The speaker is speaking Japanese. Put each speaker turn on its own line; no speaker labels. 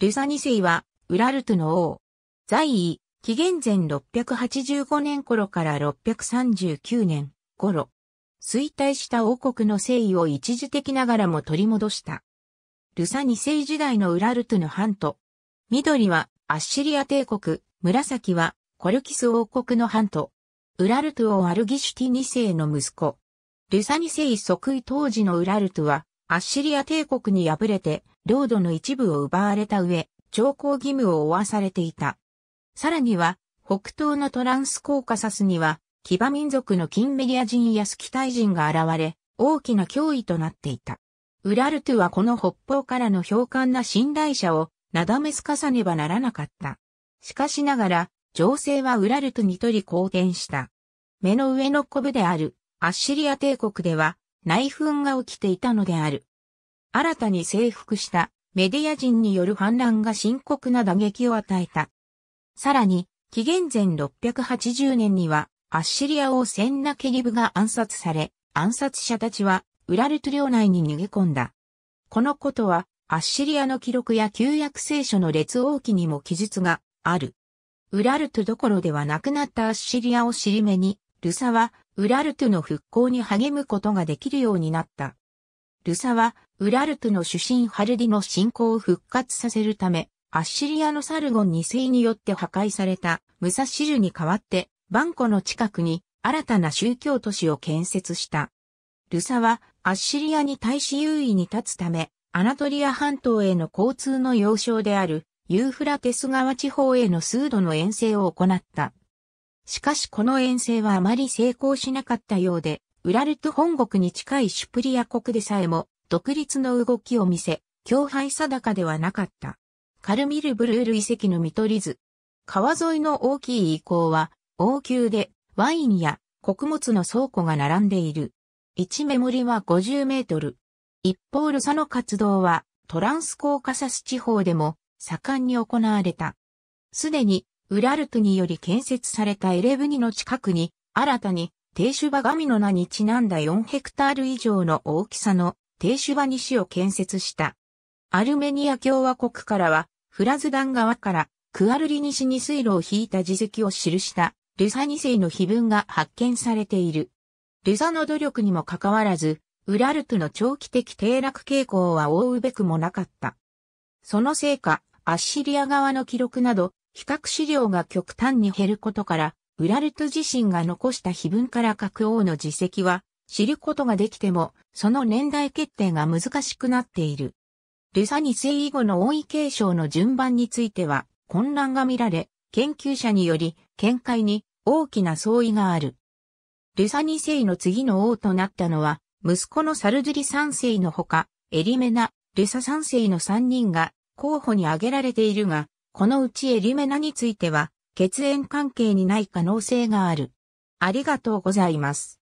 ルザ二世は、ウラルトの王。在位、紀元前685年頃から639年頃。衰退した王国の誠意を一時的ながらも取り戻した。ルサ二世時代のウラルトの半島。緑はアッシリア帝国、紫はコルキス王国の半島。ウラルトをアルギシュティ2世の息子。ルサ二世即位当時のウラルトはアッシリア帝国に敗れて領土の一部を奪われた上、徴工義務を負わされていた。さらには、北東のトランスコーカサスには、騎馬民族の金メディア人やスキタイ人が現れ、大きな脅威となっていた。ウラルトゥはこの北方からの彪悍な信頼者を、なだめすかさねばならなかった。しかしながら、情勢はウラルトゥにとり好転した。目の上のコブである、アッシリア帝国では、内紛が起きていたのである。新たに征服したメディア人による反乱が深刻な打撃を与えた。さらに、紀元前680年には、アッシリア王センナケリブが暗殺され、暗殺者たちは、ウラルト領内に逃げ込んだ。このことは、アッシリアの記録や旧約聖書の列王記にも記述がある。ウラルトどころではなくなったアッシリアを尻目に、ルサは、ウラルトの復興に励むことができるようになった。ルサは、ウラルトの主神ハルディの信仰を復活させるため、アッシリアのサルゴン2世によって破壊されたムサシルに代わって、バンコの近くに新たな宗教都市を建設した。ルサは、アッシリアに対し優位に立つため、アナトリア半島への交通の要衝である、ユーフラテス川地方への数度の遠征を行った。しかしこの遠征はあまり成功しなかったようで、ウラルト本国に近いシュプリア国でさえも独立の動きを見せ、共敗定かではなかった。カルミルブルール遺跡の見取り図。川沿いの大きい遺構は、王宮でワインや穀物の倉庫が並んでいる。一目盛りは50メートル。一方ルサの活動はトランスコーカサス地方でも盛んに行われた。すでにウラルトにより建設されたエレブニの近くに新たに低種場神の名にちなんだ4ヘクタール以上の大きさの低種場西を建設した。アルメニア共和国からは、フラズダン側からクアルリ西に水路を引いた事跡を記したルサ2世の碑文が発見されている。ルサの努力にもかかわらず、ウラルトの長期的低落傾向は覆うべくもなかった。そのせいか、アッシリア側の記録など、比較資料が極端に減ることから、ウラルト自身が残した碑文から各王の実績は知ることができても、その年代決定が難しくなっている。ルサ2世以後の王位継承の順番については混乱が見られ、研究者により見解に大きな相違がある。ルサ2世の次の王となったのは、息子のサルドゥリ3世のほか、エリメナ、ルサ3世の3人が候補に挙げられているが、このうちエリメナについては、血縁関係にない可能性がある。ありがとうございます。